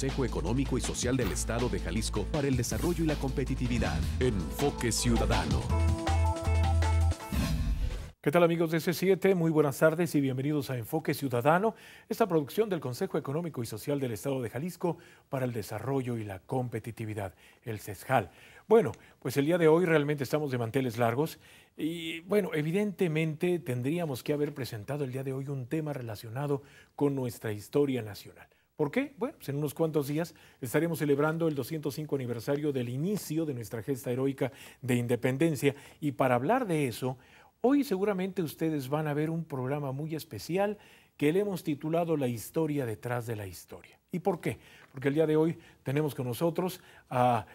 Consejo Económico y Social del Estado de Jalisco para el Desarrollo y la Competitividad. Enfoque Ciudadano. ¿Qué tal amigos de C7? Muy buenas tardes y bienvenidos a Enfoque Ciudadano, esta producción del Consejo Económico y Social del Estado de Jalisco para el Desarrollo y la Competitividad, el CESJAL. Bueno, pues el día de hoy realmente estamos de manteles largos y bueno, evidentemente tendríamos que haber presentado el día de hoy un tema relacionado con nuestra historia nacional. ¿Por qué? Bueno, pues en unos cuantos días estaremos celebrando el 205 aniversario del inicio de nuestra gesta heroica de independencia y para hablar de eso, hoy seguramente ustedes van a ver un programa muy especial que le hemos titulado La historia detrás de la historia. ¿Y por qué? Porque el día de hoy tenemos con nosotros a eh,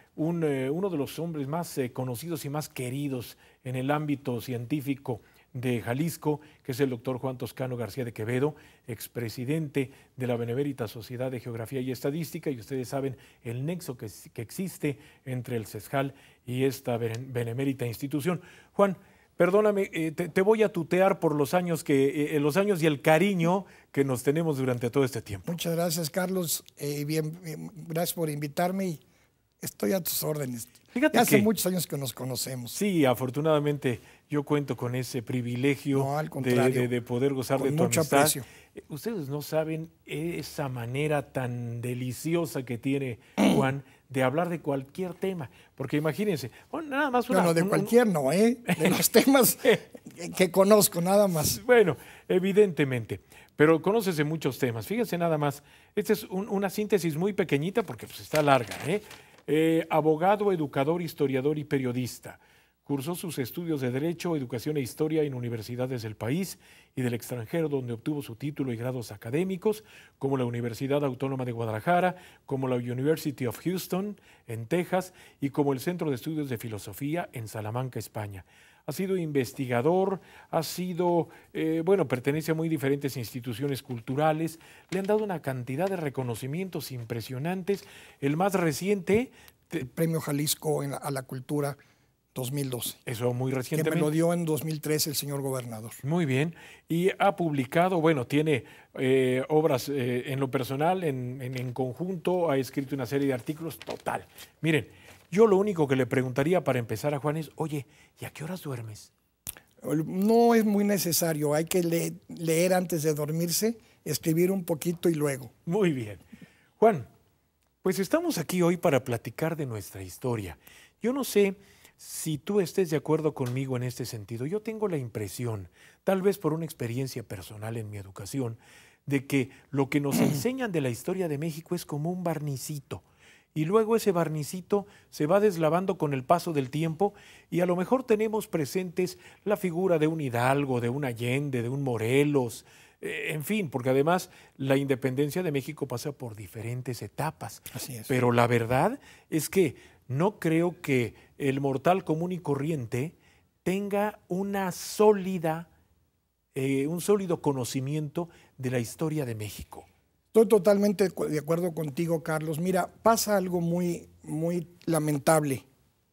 uno de los hombres más eh, conocidos y más queridos en el ámbito científico de Jalisco, que es el doctor Juan Toscano García de Quevedo, expresidente de la Benemérita Sociedad de Geografía y Estadística, y ustedes saben el nexo que, existe entre el CESJAL y esta benemérita institución. Juan, perdóname, eh, te, voy a tutear por los años, que, eh, eh, los años y el cariño que nos tenemos durante todo este tiempo. Muchas gracias, Carlos, y bien, gracias por invitarme. Estoy a tus órdenes. Fíjate hace muchos años que nos conocemos. Sí, afortunadamente yo cuento con ese privilegio de, poder gozar de tu mucho Aprecio. Eh, ustedes no saben esa manera tan deliciosa que tiene Juan de hablar de cualquier tema, porque imagínense, bueno, nada más una, no, de cualquier no, ¿eh? de los temas que conozco nada más. Bueno, evidentemente, pero conoces muchos temas. Fíjense nada más, esta es una síntesis muy pequeñita porque pues, está larga, ¿eh? Eh, abogado, educador, historiador y periodista. Cursó sus estudios de Derecho, Educación e Historia en universidades del país y del extranjero, donde obtuvo su título y grados académicos, como la Universidad Autónoma de Guadalajara, como la University of Houston en Texas y como el Centro de Estudios de Filosofía en Salamanca, España ha sido investigador, ha sido, eh, bueno, pertenece a muy diferentes instituciones culturales, le han dado una cantidad de reconocimientos impresionantes. El más reciente... El Premio Jalisco a la Cultura 2012. Eso muy reciente. Que me lo dio en 2003 el señor gobernador. Muy bien. Y ha publicado, bueno, tiene eh, obras eh, en lo personal, en conjunto, ha escrito una serie de artículos, total. Miren, yo lo único que le preguntaría para empezar a Juan es, oye, ¿y a qué horas duermes? No es muy necesario, hay que leer, antes de dormirse, escribir un poquito y luego. Muy bien. Juan, pues estamos aquí hoy para platicar de nuestra historia. Yo no sé si tú estés de acuerdo conmigo en este sentido. Yo tengo la impresión, tal vez por una experiencia personal en mi educación, de que lo que nos enseñan de la historia de México es como un barnicito y luego ese barnicito se va deslavando con el paso del tiempo y a lo mejor tenemos presentes la figura de un Hidalgo, de un Allende, de un Morelos, eh, en fin, porque además la independencia de México pasa por diferentes etapas. Pero la verdad es que no creo que el mortal común y corriente tenga una sólida, eh, un sólido conocimiento de la historia de México. Estoy totalmente de acuerdo contigo, Carlos. Mira, pasa algo muy, muy lamentable,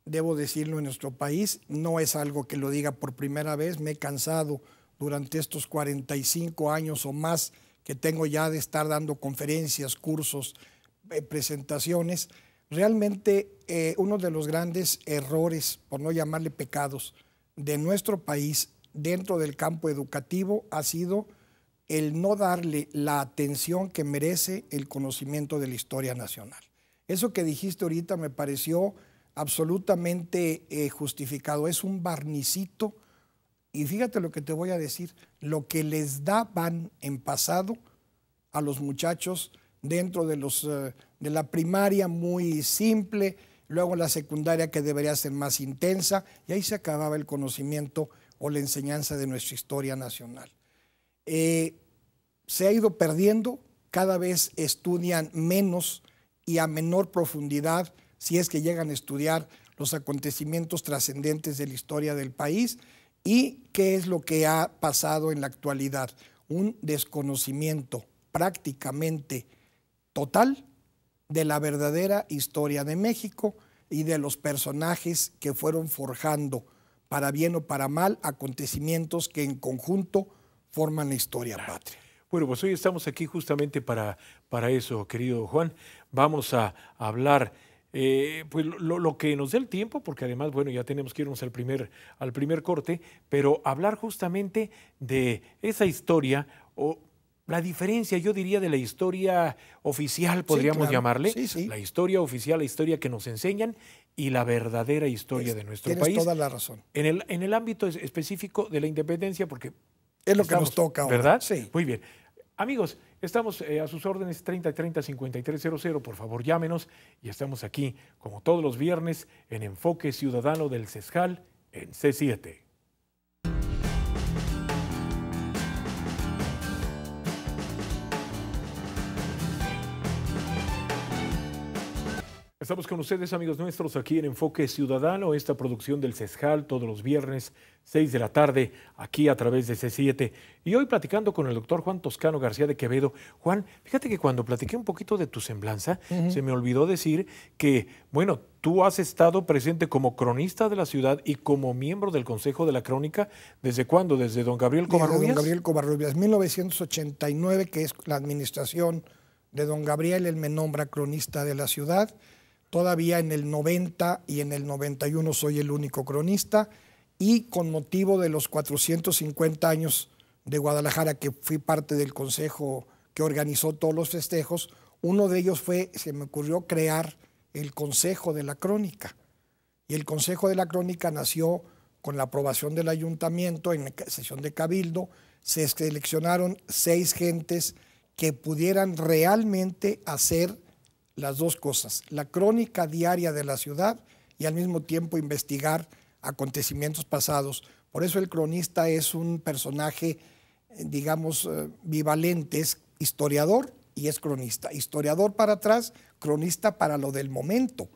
debo decirlo, en nuestro país. No es algo que lo diga por primera vez. Me he cansado durante estos 45 años o más que tengo ya de estar dando conferencias, cursos, eh, presentaciones. Realmente eh, uno de los grandes errores, por no llamarle pecados, de nuestro país dentro del campo educativo ha sido el no darle la atención que merece el conocimiento de la historia nacional. Eso que dijiste ahorita me pareció absolutamente eh, justificado. Es un barnicito. Y fíjate lo que te voy a decir, lo que les daban en pasado a los muchachos dentro de, eh, de la primaria muy simple, luego la secundaria que debería ser más intensa, y ahí se acababa el conocimiento o la enseñanza de nuestra historia nacional. Eh, se ha ido perdiendo, cada vez estudian menos y a menor profundidad, si es que llegan a estudiar los acontecimientos trascendentes de la historia del país y qué es lo que ha pasado en la actualidad. Un desconocimiento prácticamente total de la verdadera historia de México y de los personajes que fueron forjando, para bien o para mal, acontecimientos que en conjunto forman la historia patria. Bueno, pues hoy estamos aquí justamente para, para eso, querido Juan. Vamos a, hablar eh, pues lo, que nos dé el tiempo, porque además, bueno, ya tenemos que irnos al primer, al primer corte, pero hablar justamente de esa historia o la diferencia, yo diría, de la historia oficial, podríamos llamarle, la historia oficial, la historia que nos enseñan y la verdadera historia de nuestro país. Tienes toda la razón. En el, en el ámbito específico de la independencia, porque es lo que nos toca ¿Verdad? Sí. Muy bien. Amigos, estamos eh, a sus órdenes 3030-5300. Por favor, llámenos y estamos aquí, como todos los viernes, en Enfoque Ciudadano del CESJAL en C7. Estamos con ustedes, amigos nuestros, aquí en Enfoque Ciudadano, esta producción del CESJAL todos los viernes, 6 de la tarde, aquí a través de C7. Y hoy platicando con el doctor Juan Toscano García de Quevedo. Juan, fíjate que cuando platiqué un poquito de tu semblanza, se me olvidó decir que, bueno, tú has estado presente como cronista de la ciudad y como miembro del Consejo de la Crónica, ¿desde cuándo? ¿Desde don Gabriel Covarrubias? Desde don Gabriel Covarrubias, 1989, que es la administración de don Gabriel, él me nombra cronista de la ciudad. Todavía en el 90 y en el 91 soy el único cronista y con motivo de los 450 años de Guadalajara, que fui parte del consejo que organizó todos los festejos, uno de ellos fue, se me ocurrió crear el Consejo de la Crónica. Y el Consejo de la Crónica nació con la aprobación del ayuntamiento en la sesión de cabildo, se seleccionaron seis gentes que pudieran realmente hacer las dos cosas, la crónica diaria de la ciudad y al mismo tiempo investigar acontecimientos pasados. Por eso el cronista es un personaje, eh, digamos, eh, bivalente, es historiador y es cronista. Historiador para atrás, cronista para lo del momento.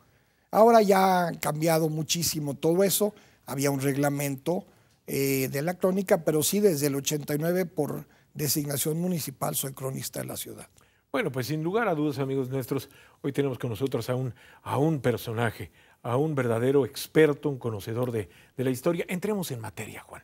Ahora ya ha cambiado muchísimo todo eso. Había un reglamento eh, de la crónica, pero sí desde el 89 por designación municipal soy cronista de la ciudad. Bueno, pues sin lugar a dudas, amigos nuestros, hoy tenemos con nosotros a un, a un personaje, a un verdadero experto, un conocedor de, la historia. Entremos en materia, Juan.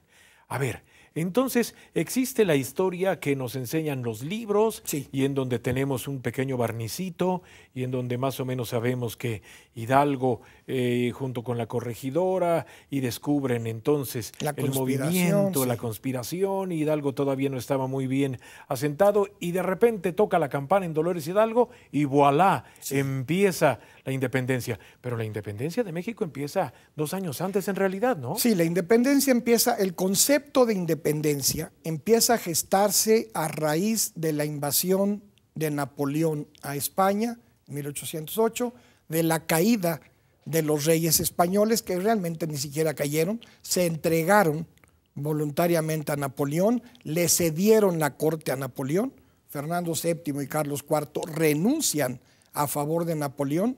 A ver, entonces existe la historia que nos enseñan los libros y en donde tenemos un pequeño barnicito y en donde más o menos sabemos que Hidalgo, eh, junto con la corregidora, y descubren entonces el movimiento, la conspiración, y Hidalgo todavía no estaba muy bien asentado, y de repente toca la campana en Dolores Hidalgo, y voilà, empieza la independencia. Pero la independencia de México empieza dos años antes en realidad, ¿no? Sí, la independencia empieza, el concepto de independencia empieza a gestarse a raíz de la invasión de Napoleón a España 1808, de la caída de los reyes españoles, que realmente ni siquiera cayeron, se entregaron voluntariamente a Napoleón, le cedieron la corte a Napoleón, Fernando VII y Carlos IV renuncian a favor de Napoleón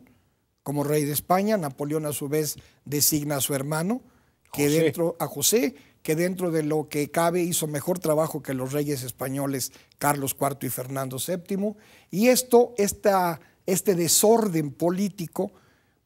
como rey de España, Napoleón a su vez designa a su hermano, que dentro a José, que dentro de lo que cabe hizo mejor trabajo que los reyes españoles Carlos IV y Fernando VII, y esto esta este desorden político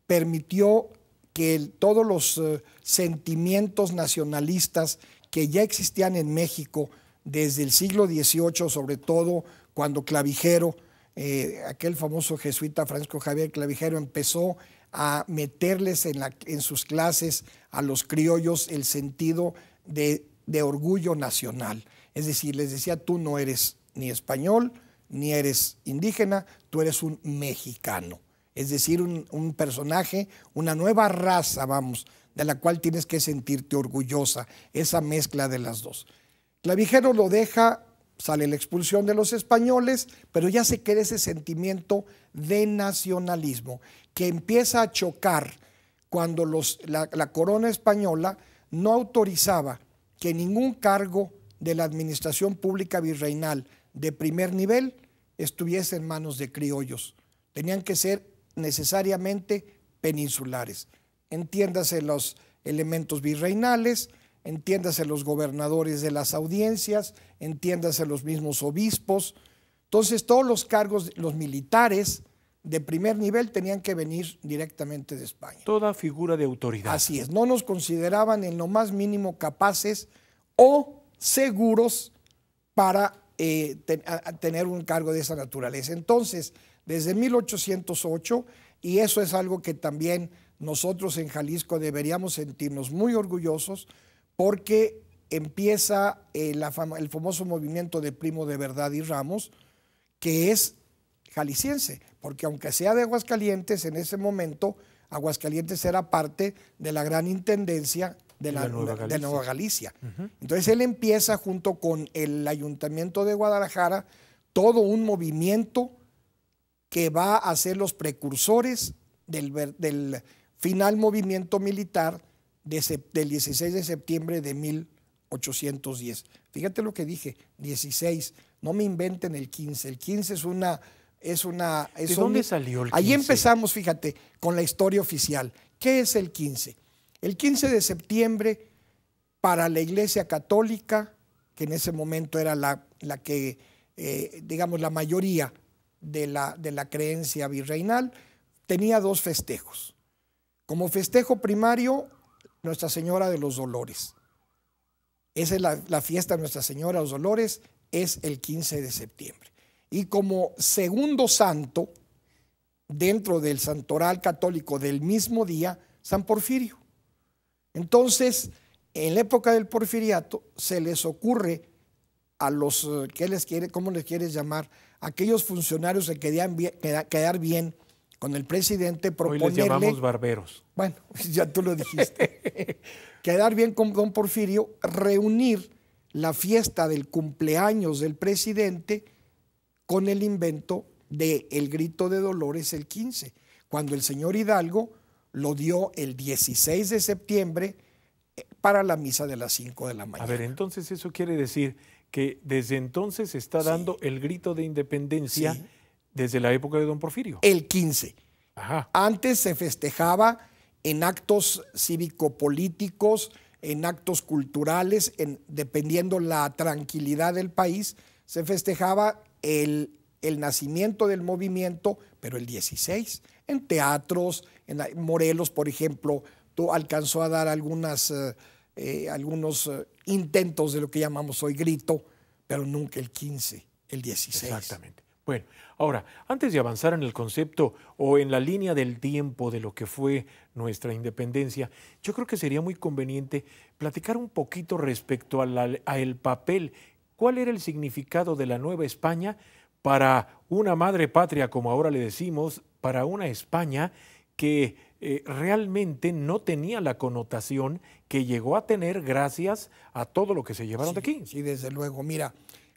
permitió que todos los eh, sentimientos nacionalistas que ya existían en México desde el siglo XVIII, sobre todo cuando Clavijero, eh, aquel famoso jesuita Francisco Javier Clavijero, empezó a meterles en, sus clases a los criollos el sentido de orgullo nacional. Es decir, les decía, tú no eres ni español, ni eres indígena, tú eres un mexicano. Es decir, un, personaje, una nueva raza, vamos, de la cual tienes que sentirte orgullosa, esa mezcla de las dos. Clavijero lo deja, sale la expulsión de los españoles, pero ya se queda ese sentimiento de nacionalismo que empieza a chocar cuando la corona española no autorizaba que ningún cargo de la administración pública virreinal de primer nivel estuviese en manos de criollos. Tenían que ser necesariamente peninsulares. Entiéndase los elementos virreinales, entiéndase los gobernadores de las audiencias, entiéndase los mismos obispos. Entonces todos los cargos, los militares de primer nivel tenían que venir directamente de España. Toda figura de autoridad. Así es, no nos consideraban en lo más mínimo capaces o seguros para eh, tener un cargo de esa naturaleza. Entonces, desde 1808, y eso es algo que también nosotros en Jalisco deberíamos sentirnos muy orgullosos, porque empieza eh, el famoso movimiento de Primo de Verdad y Ramos, que es jalisciense, porque aunque sea de Aguascalientes, en ese momento Aguascalientes era parte de la gran intendencia de, la, de Nueva Galicia. Entonces él empieza junto con el ayuntamiento de Guadalajara todo un movimiento que va a ser los precursores del, del final movimiento militar del 16 de septiembre de 1810. Fíjate lo que dije, 16, no me inventen el 15, el 15 es una... Es una es ¿De dónde salió el 15? Ahí empezamos, fíjate, con la historia oficial. ¿Qué es el 15? El 15 de septiembre, para la Iglesia Católica, que en ese momento era la, que, eh, digamos, la mayoría de la, de la creencia virreinal, tenía dos festejos. Como festejo primario, Nuestra Señora de los Dolores. Esa es la, fiesta de Nuestra Señora de los Dolores, es el 15 de septiembre. Y como segundo santo, dentro del santoral católico del mismo día, San Porfirio. Entonces, en la época del porfiriato se les ocurre a los, eh, ¿qué les quiere, ¿cómo les quieres llamar? Aquellos funcionarios que querían quedar bien con el presidente, proponerle... Hoy les llamamos barberos. Bueno, ya tú lo dijiste. quedar bien con don Porfirio, reunir la fiesta del cumpleaños del presidente con el invento del el grito de Dolores el 15, cuando el señor Hidalgo lo dio el 16 de septiembre eh, para la misa de las 5 de la mañana. A ver, entonces eso quiere decir que desde entonces se está dando el grito de independencia desde la época de don Porfirio. El 15. Antes se festejaba en actos cívico-políticos, en actos culturales, dependiendo la tranquilidad del país, se festejaba el nacimiento del movimiento, pero el 16 en teatros, en Morelos, por ejemplo, tú alcanzó a dar algunas, eh, eh, algunos eh, intentos de lo que llamamos hoy grito, pero nunca el 15, el 16. Exactamente. Bueno, ahora, antes de avanzar en el concepto o en la línea del tiempo de lo que fue nuestra independencia, yo creo que sería muy conveniente platicar un poquito respecto al papel, cuál era el significado de la Nueva España para una madre patria, como ahora le decimos, para una España que eh, realmente no tenía la connotación que llegó a tener gracias a todo lo que se llevaron de aquí. Sí, desde luego. Mira,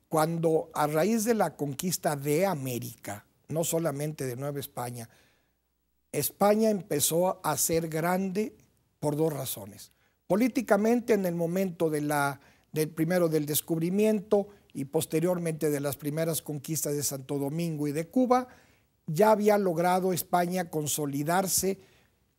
cuando a raíz de la conquista de América, no solamente de Nueva España, España empezó a ser grande por dos razones. Políticamente en el momento del primero del descubrimiento y posteriormente de las primeras conquistas de Santo Domingo y de Cuba, ya había logrado España consolidarse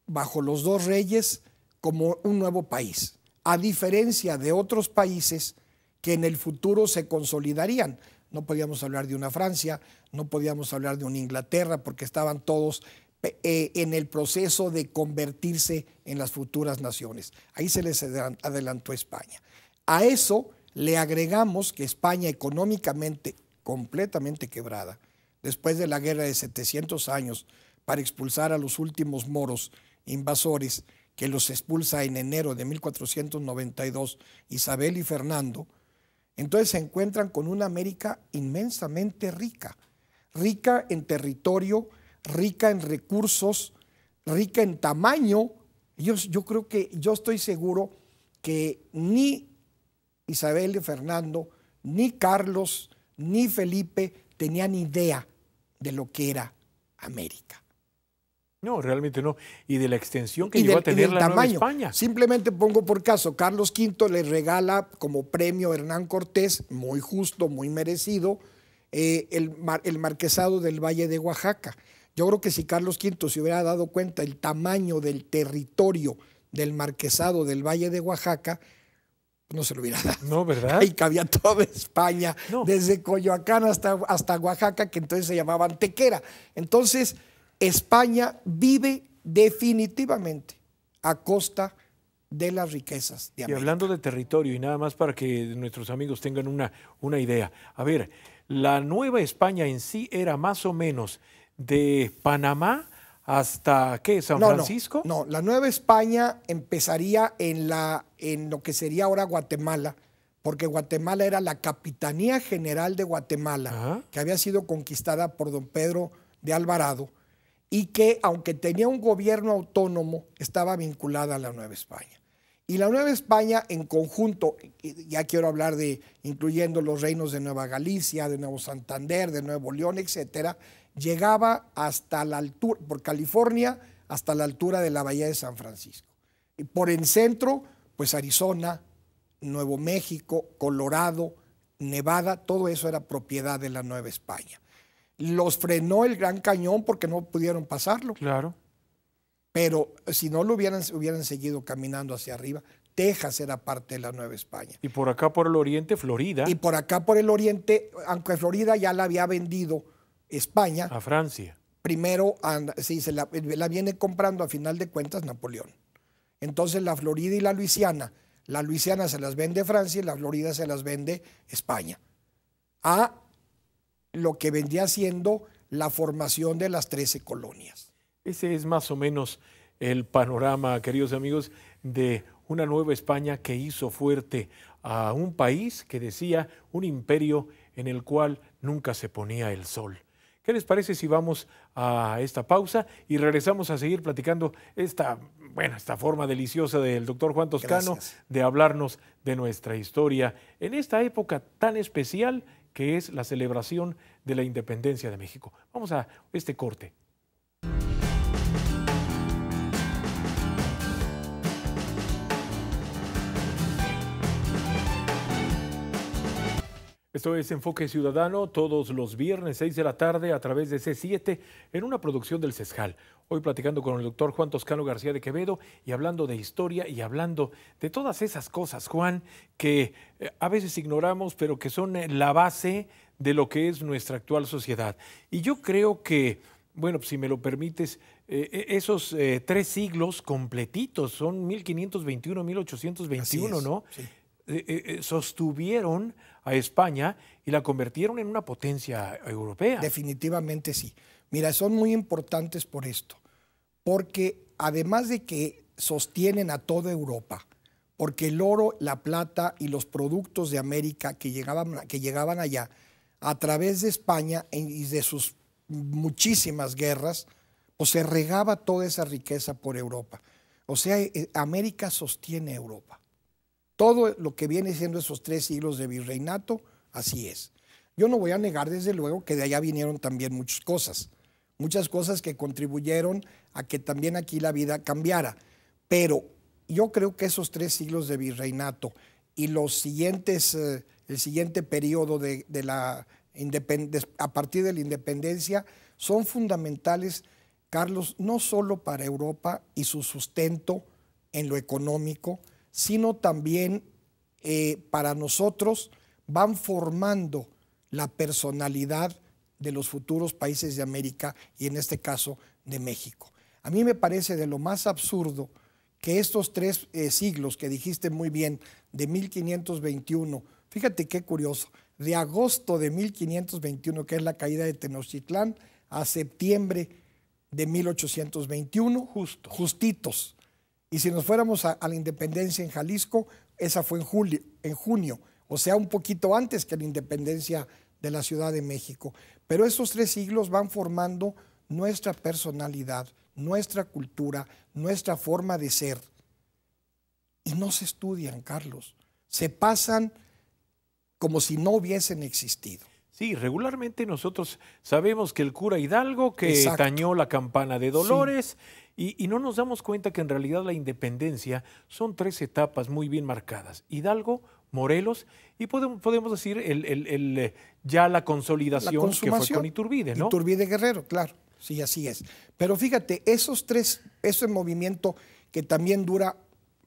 bajo los dos reyes como un nuevo país, a diferencia de otros países que en el futuro se consolidarían. No podíamos hablar de una Francia, no podíamos hablar de una Inglaterra, porque estaban todos eh, en el proceso de convertirse en las futuras naciones. Ahí se les adelantó España. A eso le agregamos que España económicamente completamente quebrada, después de la guerra de 700 años para expulsar a los últimos moros invasores que los expulsa en enero de 1492 Isabel y Fernando, entonces se encuentran con una América inmensamente rica, rica en territorio, rica en recursos, rica en tamaño. Yo, yo creo que, yo estoy seguro que ni Isabel y Fernando, ni Carlos, ni Felipe tenían idea de lo que era América. No, realmente no. Y de la extensión que iba a tener la tamaño. España. Simplemente pongo por caso, Carlos V le regala como premio a Hernán Cortés, muy justo, muy merecido, eh, el, marquesado del Valle de Oaxaca. Yo creo que si Carlos V se hubiera dado cuenta el tamaño del territorio del marquesado del Valle de Oaxaca, no se lo hubiera dado. No, ¿verdad? Ahí cabía toda España, desde Coyoacán hasta, hasta Oaxaca, que entonces se llamaba Antequera. Entonces, España vive definitivamente a costa de las riquezas de América. Y hablando de territorio, y nada más para que nuestros amigos tengan una, una idea. A ver, la Nueva España en sí era más o menos de Panamá hasta, ¿qué? ¿San Francisco? No, no, la Nueva España empezaría en la en lo que sería ahora Guatemala, porque Guatemala era la Capitanía General de Guatemala, que había sido conquistada por don Pedro de Alvarado, y que aunque tenía un gobierno autónomo, estaba vinculada a la Nueva España. Y la Nueva España en conjunto, ya quiero hablar de incluyendo los reinos de Nueva Galicia, de Nuevo Santander, de Nuevo León, etcétera, llegaba hasta la altura, por California, hasta la altura de la bahía de San Francisco. Y por el centro pues Arizona, Nuevo México, Colorado, Nevada, todo eso era propiedad de la Nueva España. Los frenó el Gran Cañón porque no pudieron pasarlo. Claro. Pero eh, si no lo hubieran, seguido caminando hacia arriba, Texas era parte de la Nueva España. Y por acá por el oriente, Florida. Y por acá por el oriente, aunque Florida ya la había vendido España. A Francia. Primero, sí, se la viene comprando a final de cuentas Napoleón. Entonces la Florida y la Luisiana, la Luisiana se las vende Francia y la Florida se las vende España. A lo que vendía siendo la formación de las 13 colonias. Ese es más o menos el panorama, queridos amigos, de una nueva España que hizo fuerte a un país que decía un imperio en el cual nunca se ponía el sol. ¿Qué les parece si vamos a esta pausa y regresamos a seguir platicando esta, bueno, esta forma deliciosa del doctor Juan Toscano de hablarnos de nuestra historia en esta época tan especial que es la celebración de la independencia de México? Vamos a este corte. Esto es Enfoque Ciudadano todos los viernes 6 de la tarde a través de C7 en una producción del CESJAL. Hoy platicando con el doctor Juan Toscano García de Quevedo y hablando de historia y hablando de todas esas cosas, Juan, que eh, a veces ignoramos, pero que son eh, la base de lo que es nuestra actual sociedad. Y yo creo que, bueno, si me lo permites, eh, esos tres siglos completitos, son 1521, 1821, ¿no? Sí. sostuvieron a España y la convirtieron en una potencia europea. Definitivamente sí. Mira, son muy importantes por esto, porque además de que sostienen a toda Europa, porque el oro, la plata y los productos de América que llegaban, que llegaban allá a través de España y de sus muchísimas guerras, pues se regaba toda esa riqueza por Europa. O sea, eh, América sostiene Europa. Todo lo que viene siendo esos tres siglos de virreinato, así es. Yo no voy a negar, desde luego, que de allá vinieron también muchas cosas, muchas cosas que contribuyeron a que también aquí la vida cambiara. Pero yo creo que esos tres siglos de virreinato y los siguientes, eh, el siguiente periodo de a partir de la independencia son fundamentales, Carlos, no solo para Europa y su sustento en lo económico, sino también eh, para nosotros van formando la personalidad de los futuros países de América y en este caso de México. A mí me parece de lo más absurdo que estos tres eh, siglos que dijiste muy bien, de 1521, fíjate qué curioso, de agosto de 1521, que es la caída de Tenochtitlán, a septiembre de 1821, Justo. justitos, y si nos fuéramos a, la independencia en Jalisco, esa fue en, julio, en junio, o sea, un poquito antes que la independencia de la Ciudad de México. Pero esos tres siglos van formando nuestra personalidad, nuestra cultura, nuestra forma de ser. Y no se estudian, Carlos. Se pasan como si no hubiesen existido. Sí, regularmente nosotros sabemos que el cura Hidalgo que tañó la campana de Dolores, y, no nos damos cuenta que en realidad la independencia son tres etapas muy bien marcadas. Hidalgo, Morelos y podemos, podemos decir el, el, eh, ya la consolidación que fue con Iturbide, ¿no? Iturbide Guerrero, claro, sí, así es. Pero fíjate, esos tres, ese movimiento que también dura,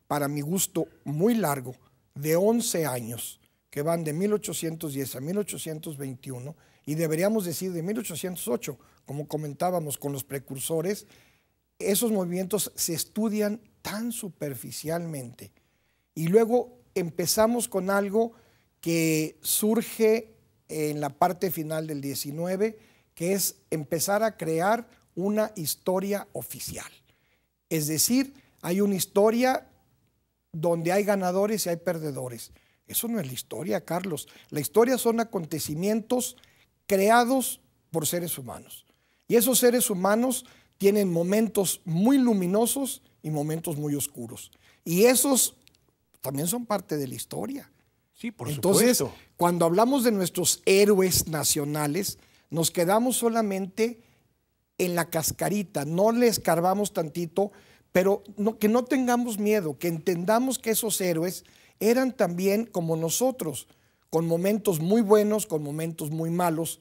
para mi gusto, muy largo, de 11 años, que van de 1810 a 1821, y deberíamos decir de 1808, como comentábamos con los precursores, esos movimientos se estudian tan superficialmente. Y luego empezamos con algo que surge en la parte final del 19, que es empezar a crear una historia oficial. Es decir, hay una historia donde hay ganadores y hay perdedores. Eso no es la historia, Carlos. La historia son acontecimientos creados por seres humanos. Y esos seres humanos tienen momentos muy luminosos y momentos muy oscuros. Y esos también son parte de la historia. Sí, por Entonces, cuando hablamos de nuestros héroes nacionales, nos quedamos solamente en la cascarita, no le escarbamos tantito, pero que no tengamos miedo, que entendamos que esos héroes eran también como nosotros, con momentos muy buenos, con momentos muy malos,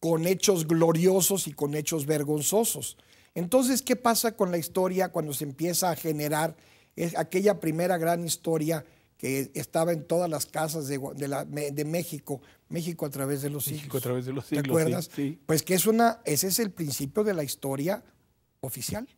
con hechos gloriosos y con hechos vergonzosos. Entonces, ¿qué pasa con la historia cuando se empieza a generar eh, aquella primera gran historia que estaba en todas las casas de, México, México a través de los siglos? México a través de los siglos. ¿Te acuerdas? Pues que es una, ese es el principio de la historia oficial.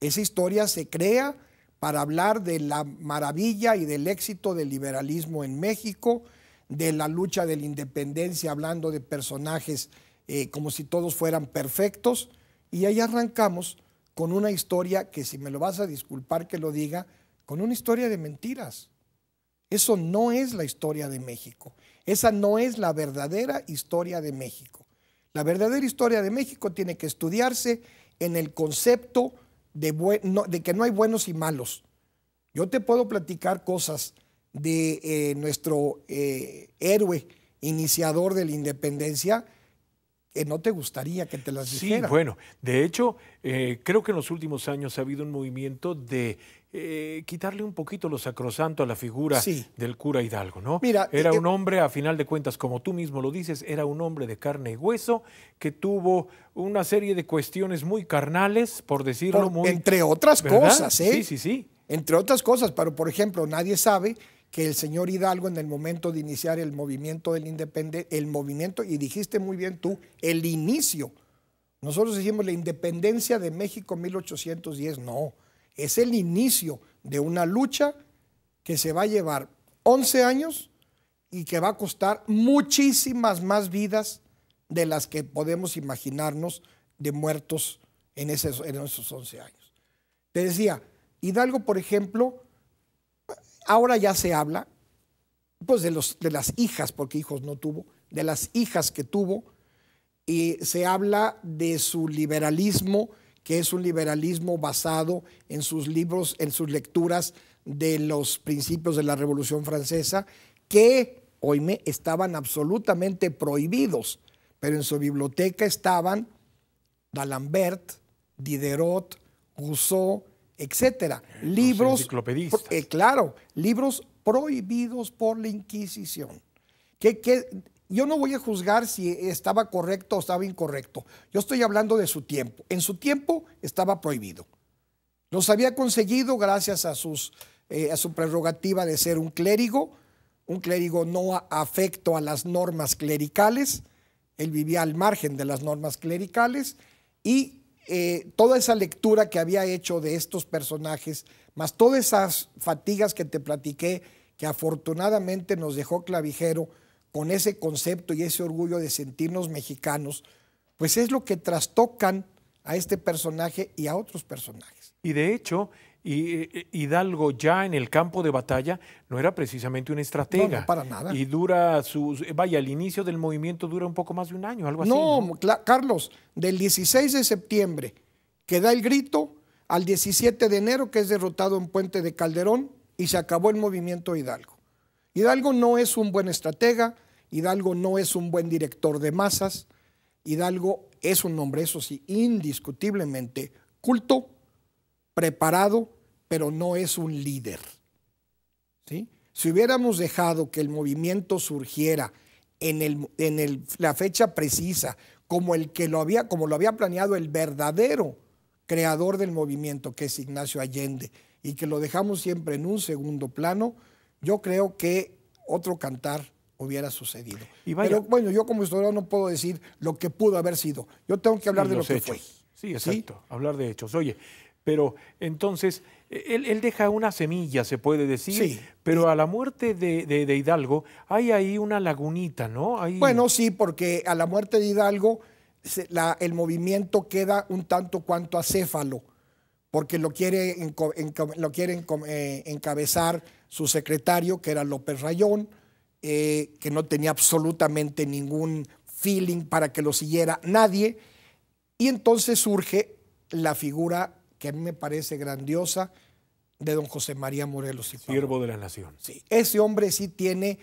Esa historia se crea para hablar de la maravilla y del éxito del liberalismo en México, de la lucha de la independencia, hablando de personajes eh, como si todos fueran perfectos. Y ahí arrancamos con una historia que, si me lo vas a disculpar que lo diga, con una historia de mentiras. Eso no es la historia de México. Esa no es la verdadera historia de México. La verdadera historia de México tiene que estudiarse en el concepto de, de que no hay buenos y malos. Yo te puedo platicar cosas de eh, nuestro eh, héroe iniciador de la independencia, que no te gustaría que te las dijera. Sí, bueno, de hecho, eh, creo que en los últimos años ha habido un movimiento de quitarle un poquito lo sacrosanto a la figura del cura Hidalgo, ¿no? Mira, era un hombre, a final de cuentas, como tú mismo lo dices, era un hombre de carne y hueso que tuvo una serie de cuestiones muy carnales, por decirlo Entre otras cosas, ¿eh? Sí, sí, sí. Entre otras cosas, pero por ejemplo, nadie sabe que el señor Hidalgo en el momento de iniciar el movimiento del independiente, el movimiento, y dijiste muy bien tú, el inicio. Nosotros decimos la independencia de México 1810, no, es el inicio de una lucha que se va a llevar 11 años y que va a costar muchísimas más vidas de las que podemos imaginarnos de muertos en esos, en esos 11 años. Te decía, Hidalgo, por ejemplo, Ahora ya se habla pues, de, los, de las hijas, porque hijos no tuvo, de las hijas que tuvo, y se habla de su liberalismo, que es un liberalismo basado en sus libros, en sus lecturas de los principios de la Revolución Francesa, que, me estaban absolutamente prohibidos, pero en su biblioteca estaban D'Alembert, Diderot, Rousseau, etcétera. Libros, eh, claro, libros prohibidos por la Inquisición. yo no voy a juzgar si estaba correcto o estaba incorrecto. Yo estoy hablando de su tiempo. En su tiempo estaba prohibido. Los había conseguido gracias a, sus, eh, a su prerrogativa de ser un clérigo, un clérigo no afecto a las normas clericales. Él vivía al margen de las normas clericales y eh, toda esa lectura que había hecho de estos personajes, más todas esas fatigas que te platiqué, que afortunadamente nos dejó clavijero con ese concepto y ese orgullo de sentirnos mexicanos, pues es lo que trastocan a este personaje y a otros personajes. Y de hecho, y Hidalgo ya en el campo de batalla no era precisamente un estratega. No, para nada. Y dura su vaya, el inicio del movimiento dura un poco más de un año, algo así. No, Carlos, del 16 de septiembre que da el grito al 17 de enero que es derrotado en Puente de Calderón y se acabó el movimiento Hidalgo. Hidalgo no es un buen estratega, Hidalgo no es un buen director de masas, Hidalgo es un hombre, eso sí, indiscutiblemente culto, preparado, pero no es un líder. ¿sí? Si hubiéramos dejado que el movimiento surgiera en, el, en la fecha precisa, como, el que lo había, como lo había planeado el verdadero creador del movimiento, que es Ignacio Allende, y que lo dejamos siempre en un segundo plano, yo creo que otro cantar hubiera sucedido. Pero bueno, yo como historiador no puedo decir lo que pudo haber sido. Yo tengo que hablar de lo que hechos. fue. Sí, exacto, hablar de hechos. Oye, pero entonces él, deja una semilla, se puede decir, pero a la muerte de, Hidalgo hay ahí una lagunita, ¿no? Bueno, sí, porque a la muerte de Hidalgo el movimiento queda un tanto cuanto acéfalo, porque lo quiere, lo eh, encabezar su secretario, que era López Rayón, eh, que no tenía absolutamente ningún feeling para que lo siguiera nadie, y entonces surge la figura a mí me parece grandiosa de don José María Morelos y Siervo de la Nación. Sí, ese hombre sí tiene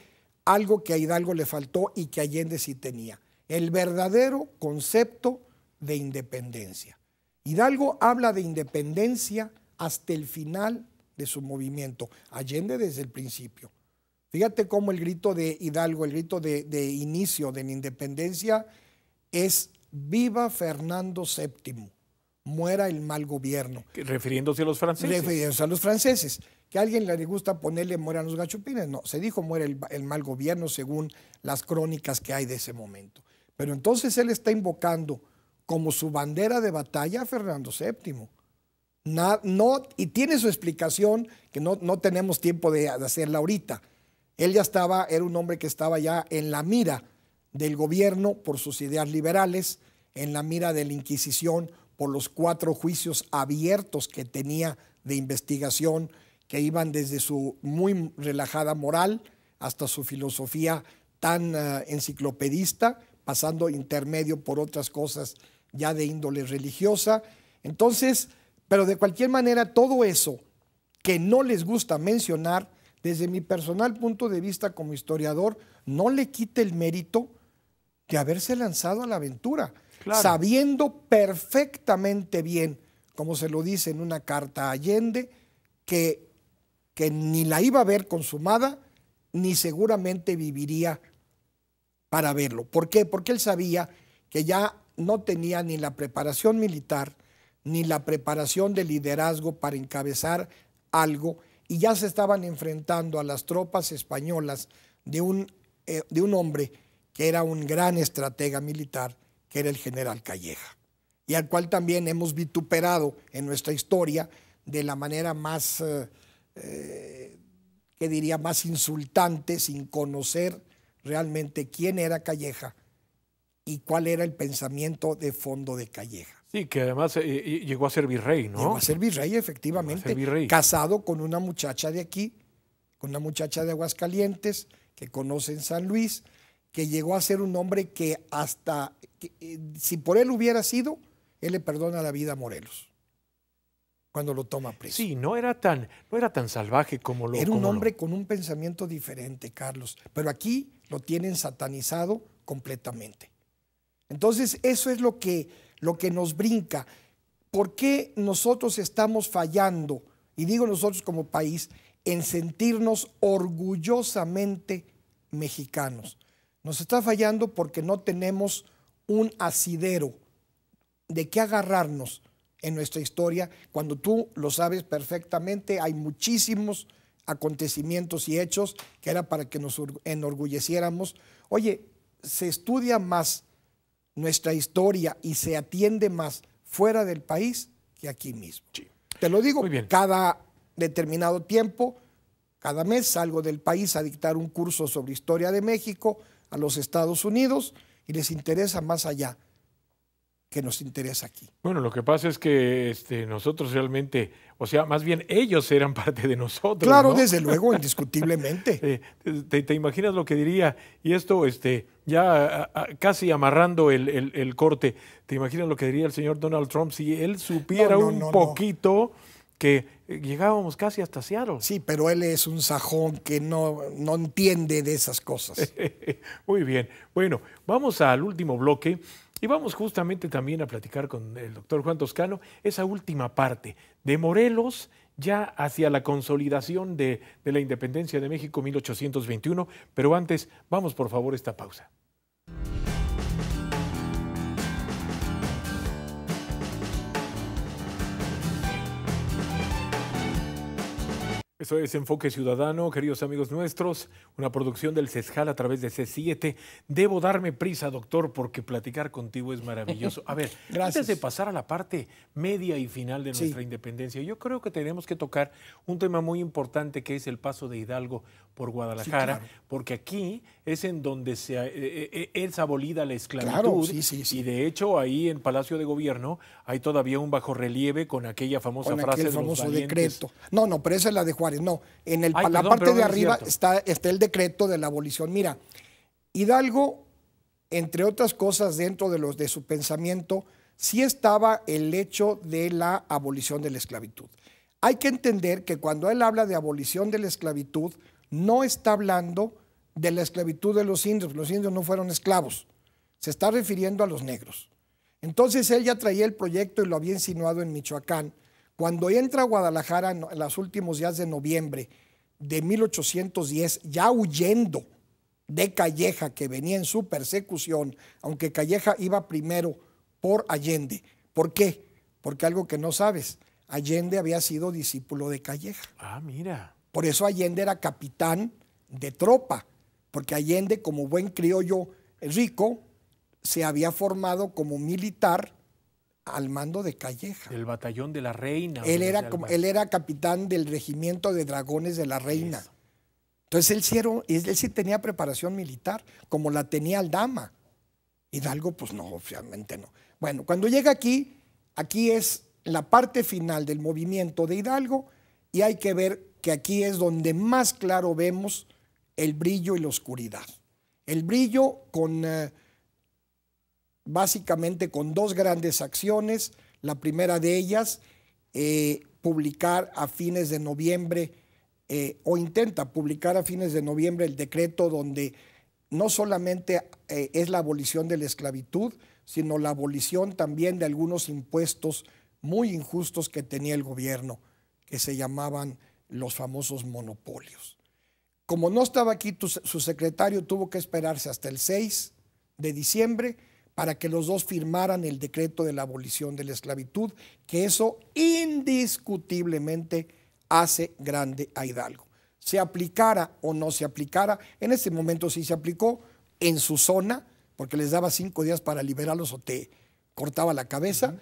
algo que a Hidalgo le faltó y que Allende sí tenía, el verdadero concepto de independencia. Hidalgo habla de independencia hasta el final de su movimiento, Allende desde el principio. Fíjate cómo el grito de Hidalgo, el grito de, de inicio de la independencia es viva Fernando VII muera el mal gobierno. Refiriéndose a los franceses. Refiriéndose a los franceses. Que a alguien le gusta ponerle a los gachupines. No, se dijo muere el, mal gobierno según las crónicas que hay de ese momento. Pero entonces él está invocando como su bandera de batalla a Fernando VII. y tiene su explicación, que no, tenemos tiempo de, hacerla ahorita. Él ya estaba, era un hombre que estaba ya en la mira del gobierno por sus ideas liberales, en la mira de la Inquisición los cuatro juicios abiertos que tenía de investigación, que iban desde su muy relajada moral hasta su filosofía tan ah, enciclopedista, pasando intermedio por otras cosas ya de índole religiosa. Entonces, pero de cualquier manera, todo eso que no les gusta mencionar, desde mi personal punto de vista como historiador, no le quite el mérito de haberse lanzado a la aventura sabiendo perfectamente bien, como se lo dice en una carta Allende, que, que ni la iba a ver consumada, ni seguramente viviría para verlo. ¿Por qué? Porque él sabía que ya no tenía ni la preparación militar, ni la preparación de liderazgo para encabezar algo, y ya se estaban enfrentando a las tropas españolas de un, eh, de un hombre que era un gran estratega militar, que era el general Calleja, y al cual también hemos vituperado en nuestra historia de la manera más, eh, eh, que diría, más insultante, sin conocer realmente quién era Calleja y cuál era el pensamiento de fondo de Calleja. Sí, que además eh, llegó a ser virrey, ¿no? Llegó a ser virrey, efectivamente. Casado con una muchacha de aquí, con una muchacha de Aguascalientes, que conoce en San Luis, que llegó a ser un hombre que hasta eh, si por él hubiera sido, él le perdona la vida a Morelos cuando lo toma preso. Sí, no era tan, no era tan salvaje como lo. Era un hombre con un pensamiento diferente, Carlos. Pero aquí lo tienen satanizado completamente. Entonces, eso es lo que, lo que nos brinca. ¿Por qué nosotros estamos fallando? Y digo nosotros como país, en sentirnos orgullosamente mexicanos. Nos está fallando porque no tenemos un asidero de qué agarrarnos en nuestra historia, cuando tú lo sabes perfectamente, hay muchísimos acontecimientos y hechos que era para que nos enorgulleciéramos. Oye, se estudia más nuestra historia y se atiende más fuera del país que aquí mismo. Te lo digo, cada determinado tiempo, cada mes salgo del país a dictar un curso sobre historia de México a los Estados Unidos y les interesa más allá que nos interesa aquí. Bueno, lo que pasa es que este, nosotros realmente, o sea, más bien ellos eran parte de nosotros. Claro, desde luego, indiscutiblemente. Eh, te, imaginas lo que diría? Y esto, este, ya casi amarrando el, corte, ¿te imaginas lo que diría el señor Donald Trump si él supiera un poquito que llegábamos casi hasta Seattle. Sí, pero él es un sajón que no, no entiende de esas cosas. Muy bien. Bueno, vamos al último bloque y vamos justamente también a platicar con el doctor Juan Toscano esa última parte de Morelos ya hacia la consolidación de, de la independencia de México 1821. Pero antes, vamos por favor a esta pausa. Eso es Enfoque Ciudadano, queridos amigos nuestros, una producción del CESJAL a través de C7. Debo darme prisa, doctor, porque platicar contigo es maravilloso. A ver, antes de pasar a la parte media y final de nuestra independencia, yo creo que tenemos que tocar un tema muy importante que es el paso de Hidalgo por Guadalajara, porque aquí es en donde se, eh, eh, eh, es abolida la esclavitud. sí, y de hecho, ahí en Palacio de Gobierno hay todavía un bajorrelieve con aquella famosa frase famoso los decreto. No, no, pero esa es la de Juan. No, en el, la parte de arriba está, está el decreto de la abolición. Mira, Hidalgo, entre otras cosas, dentro de los de su pensamiento, sí estaba el hecho de la abolición de la esclavitud. Hay que entender que cuando él habla de abolición de la esclavitud, no está hablando de la esclavitud de los indios. Los indios no fueron esclavos. Se está refiriendo a los negros. Entonces él ya traía el proyecto y lo había insinuado en Michoacán cuando entra a Guadalajara en los últimos días de noviembre de 1810, ya huyendo de Calleja, que venía en su persecución, aunque Calleja iba primero por Allende. ¿Por qué? Porque algo que no sabes, Allende había sido discípulo de Calleja. Ah, mira. Por eso Allende era capitán de tropa, porque Allende, como buen criollo rico, se había formado como militar al mando de Calleja. Del batallón de la reina. Él era, él era capitán del regimiento de dragones de la reina. Entonces él sí, él sí, tenía preparación militar, como la tenía dama. Hidalgo, pues no, obviamente no. Bueno, cuando llega aquí, aquí es la parte final del movimiento de Hidalgo y hay que ver que aquí es donde más claro vemos el brillo y la oscuridad. El brillo con... Eh, básicamente con dos grandes acciones. La primera de ellas, eh, publicar a fines de noviembre, eh, o intenta publicar a fines de noviembre el decreto donde no solamente eh, es la abolición de la esclavitud, sino la abolición también de algunos impuestos muy injustos que tenía el gobierno, que se llamaban los famosos monopolios. Como no estaba aquí, su secretario tuvo que esperarse hasta el 6 de diciembre para que los dos firmaran el decreto de la abolición de la esclavitud, que eso indiscutiblemente hace grande a Hidalgo. Se aplicara o no se aplicara, en ese momento sí se aplicó en su zona, porque les daba cinco días para liberarlos o te cortaba la cabeza.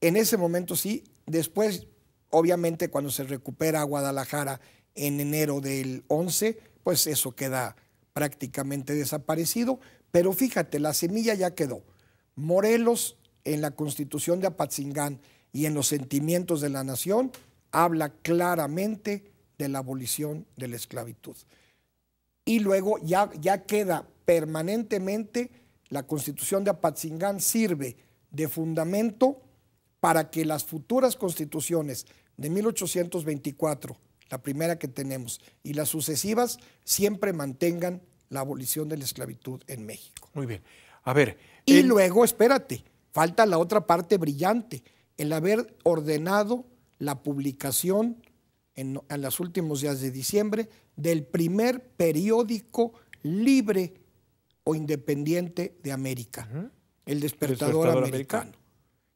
En ese momento sí, después, obviamente, cuando se recupera Guadalajara en enero del 11, pues eso queda prácticamente desaparecido, pero fíjate, la semilla ya quedó. Morelos en la constitución de Apatzingán y en los sentimientos de la nación habla claramente de la abolición de la esclavitud. Y luego ya, queda permanentemente, la constitución de Apatzingán sirve de fundamento para que las futuras constituciones de 1824, la primera que tenemos, y las sucesivas siempre mantengan la abolición de la esclavitud en México. Muy bien. A ver. Y luego, espérate, falta la otra parte brillante, el haber ordenado la publicación en, los últimos días de diciembre del primer periódico libre o independiente de América, el, despertador americano,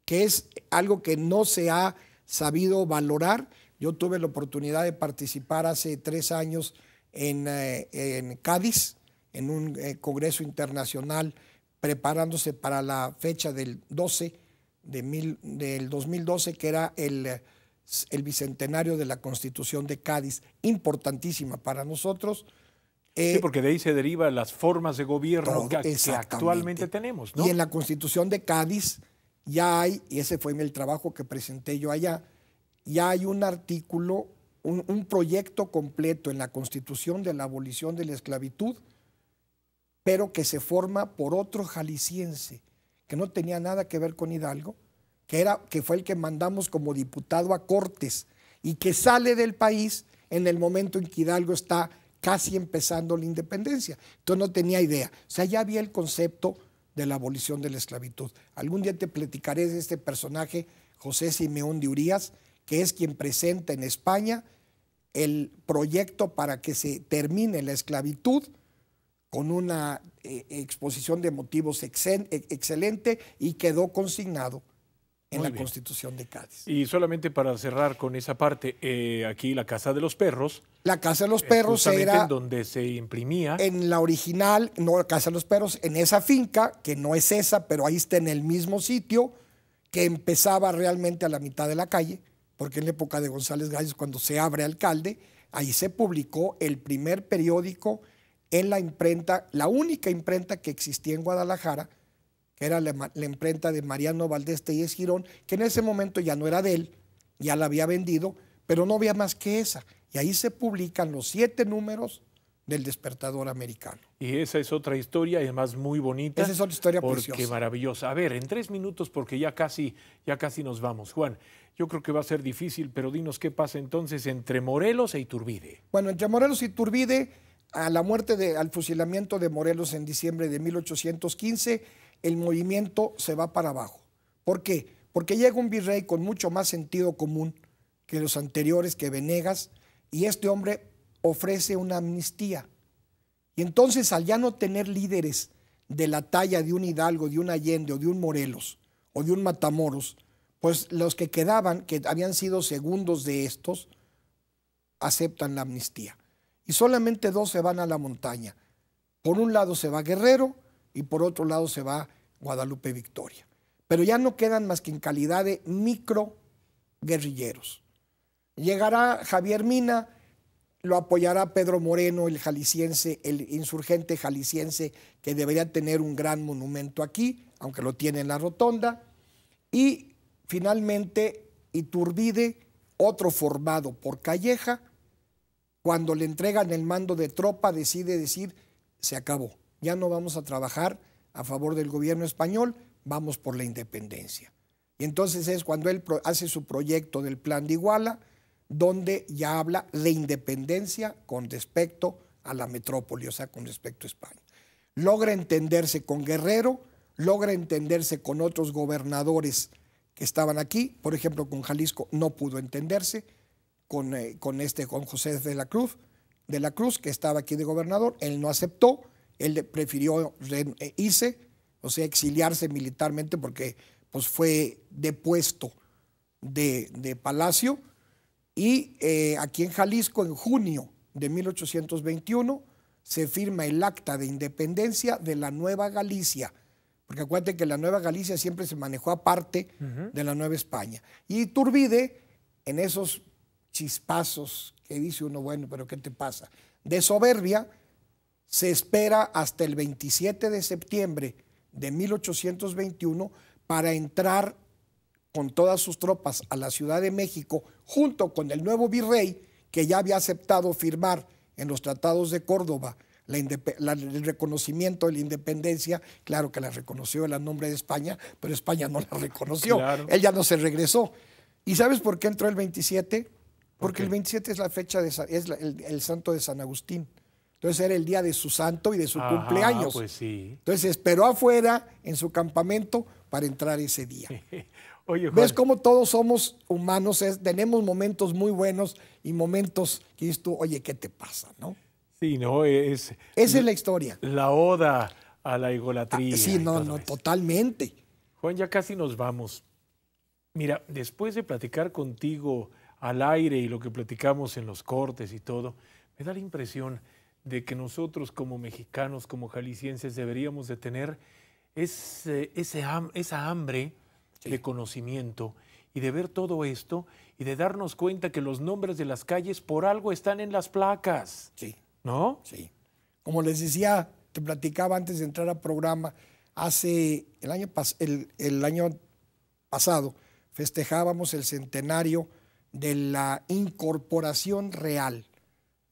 que es algo que no se ha sabido valorar. Yo tuve la oportunidad de participar hace tres años en eh, Cádiz en un eh, congreso internacional preparándose para la fecha del 12 de del 2012, que era el, bicentenario de la Constitución de Cádiz, importantísima para nosotros. sí, eh, porque de ahí se derivan las formas de gobierno que, actualmente tenemos. Y en la Constitución de Cádiz ya hay, y ese fue el trabajo que presenté yo allá, ya hay un artículo, un, un proyecto completo en la Constitución de la abolición de la esclavitud pero que se forma por otro jalisciense que no tenía nada que ver con Hidalgo, que, era, que fue el que mandamos como diputado a Cortes y que sale del país en el momento en que Hidalgo está casi empezando la independencia. Entonces no tenía idea. O sea, ya había el concepto de la abolición de la esclavitud. Algún día te platicaré de este personaje, José Simeón de Urías, que es quien presenta en España el proyecto para que se termine la esclavitud con una eh, exposición de motivos e-, excelente y quedó consignado en la Constitución de Cádiz. Y solamente para cerrar con esa parte, eh, aquí la Casa de los Perros. La Casa de los eh, Perros era... En donde se imprimía. En la original, no, la Casa de los Perros, en esa finca, que no es esa, pero ahí está en el mismo sitio, que empezaba realmente a la mitad de la calle, porque en la época de González Galles, cuando se abre alcalde, ahí se publicó el primer periódico en la imprenta, la única imprenta que existía en Guadalajara, que era la, imprenta de Mariano Valdés Tellez Girón, que en ese momento ya no era de él, ya la había vendido, pero no había más que esa. Y ahí se publican los siete números del despertador americano. Y esa es otra historia, además muy bonita. Esa es otra historia porque maravillosa. A ver, en tres minutos, porque ya casi, ya casi nos vamos. Juan, yo creo que va a ser difícil, pero dinos qué pasa entonces entre Morelos e Iturbide. Bueno, entre Morelos e Iturbide a la muerte, al fusilamiento de Morelos en diciembre de 1815, el movimiento se va para abajo. ¿Por qué? Porque llega un virrey con mucho más sentido común que los anteriores, que Venegas, y este hombre ofrece una amnistía. Y entonces, al ya no tener líderes de la talla de un Hidalgo, de un Allende o de un Morelos o de un Matamoros, pues los que quedaban, que habían sido segundos de estos, aceptan la amnistía y solamente dos se van a la montaña. Por un lado se va Guerrero y por otro lado se va Guadalupe Victoria. Pero ya no quedan más que en calidad de micro guerrilleros. Llegará Javier Mina, lo apoyará Pedro Moreno, el jalisciense, el insurgente jalisciense que debería tener un gran monumento aquí, aunque lo tiene en la rotonda. Y finalmente Iturbide, otro formado por Calleja, cuando le entregan el mando de tropa, decide decir, se acabó, ya no vamos a trabajar a favor del gobierno español, vamos por la independencia. Y entonces es cuando él hace su proyecto del plan de Iguala, donde ya habla de independencia con respecto a la metrópoli, o sea, con respecto a España. Logra entenderse con Guerrero, logra entenderse con otros gobernadores que estaban aquí, por ejemplo, con Jalisco no pudo entenderse, eh, con, este, Juan José de la Cruz, de la Cruz, que estaba aquí de gobernador, él no aceptó, él prefirió eh, irse, o sea, exiliarse militarmente porque pues, fue depuesto de, de Palacio. Y eh, aquí en Jalisco, en junio de 1821, se firma el acta de independencia de la Nueva Galicia, porque acuérdate que la Nueva Galicia siempre se manejó aparte de la Nueva España. Y Turbide, en esos chispazos que dice uno, bueno, pero ¿qué te pasa? De soberbia se espera hasta el 27 de septiembre de 1821 para entrar con todas sus tropas a la Ciudad de México junto con el nuevo virrey que ya había aceptado firmar en los tratados de Córdoba el reconocimiento de la independencia, claro que la reconoció el nombre de España, pero España no la reconoció, ella él ya no se regresó. ¿Y sabes por qué entró el 27? Porque el 27 es la fecha de es el, santo de San Agustín. Entonces era el día de su santo y de su cumpleaños. Pues sí. Entonces esperó afuera en su campamento para entrar ese día. Oye, ¿Ves cómo todos somos humanos? tenemos momentos muy buenos y momentos que dices tú, oye, ¿qué te pasa? ¿No? Sí, no, es. Esa es la historia. La oda a la idolatría. Ah, sí, no, no, totalmente. Juan, ya casi nos vamos. Mira, después de platicar contigo al aire y lo que platicamos en los cortes y todo, me da la impresión de que nosotros como mexicanos, como jaliscienses, deberíamos de tener ese, esa hambre de conocimiento y de ver todo esto y de darnos cuenta que los nombres de las calles por algo están en las placas. Sí. ¿No? Sí. Como les decía, te platicaba antes de entrar al programa, hace el año, el año pasado festejábamos el centenario de la incorporación real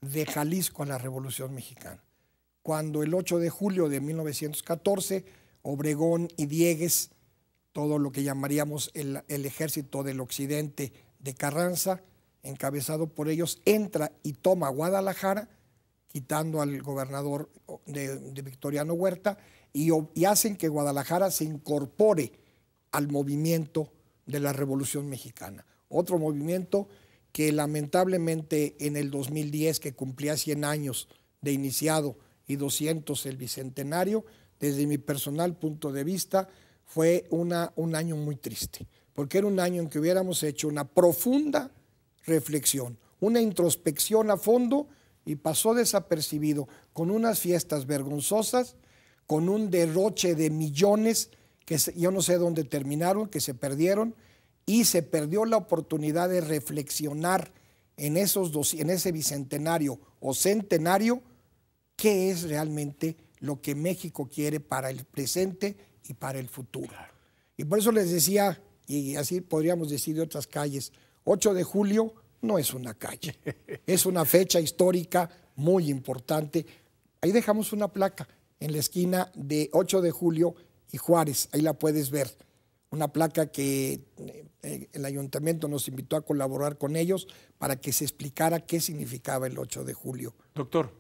de Jalisco a la Revolución Mexicana. Cuando el 8 de julio de 1914, Obregón y Diegues, todo lo que llamaríamos el, ejército del occidente de Carranza, encabezado por ellos, entra y toma Guadalajara, quitando al gobernador de, Victoriano Huerta, y, hacen que Guadalajara se incorpore al movimiento de la Revolución Mexicana otro movimiento que lamentablemente en el 2010, que cumplía 100 años de iniciado y 200 el bicentenario, desde mi personal punto de vista, fue un año muy triste, porque era un año en que hubiéramos hecho una profunda reflexión, una introspección a fondo y pasó desapercibido con unas fiestas vergonzosas, con un derroche de millones que yo no sé dónde terminaron, que se perdieron y se perdió la oportunidad de reflexionar en, esos dos, en ese bicentenario o centenario qué es realmente lo que México quiere para el presente y para el futuro. Y por eso les decía, y así podríamos decir de otras calles, 8 de julio no es una calle, es una fecha histórica muy importante. Ahí dejamos una placa en la esquina de 8 de julio y Juárez, ahí la puedes ver una placa que eh, el ayuntamiento nos invitó a colaborar con ellos para que se explicara qué significaba el 8 de julio. Doctor,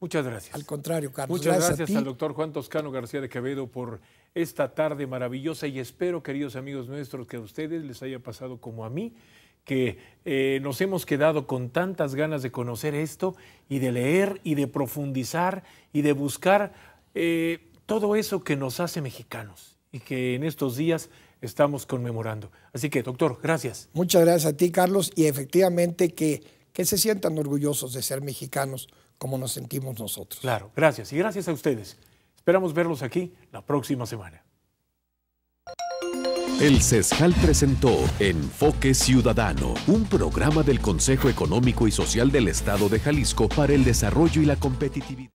muchas gracias. Al contrario, Carlos. Muchas gracias, al doctor Juan Toscano García de Quevedo por esta tarde maravillosa y espero, queridos amigos nuestros, que a ustedes les haya pasado como a mí que eh, nos hemos quedado con tantas ganas de conocer esto y de leer y de profundizar y de buscar eh, todo eso que nos hace mexicanos y que en estos días estamos conmemorando. Así que, doctor, gracias. Muchas gracias a ti, Carlos, y efectivamente que, que se sientan orgullosos de ser mexicanos como nos sentimos nosotros. Claro, gracias. Y gracias a ustedes. Esperamos verlos aquí la próxima semana. El CESJAL presentó Enfoque Ciudadano, un programa del Consejo Económico y Social del Estado de Jalisco para el desarrollo y la competitividad.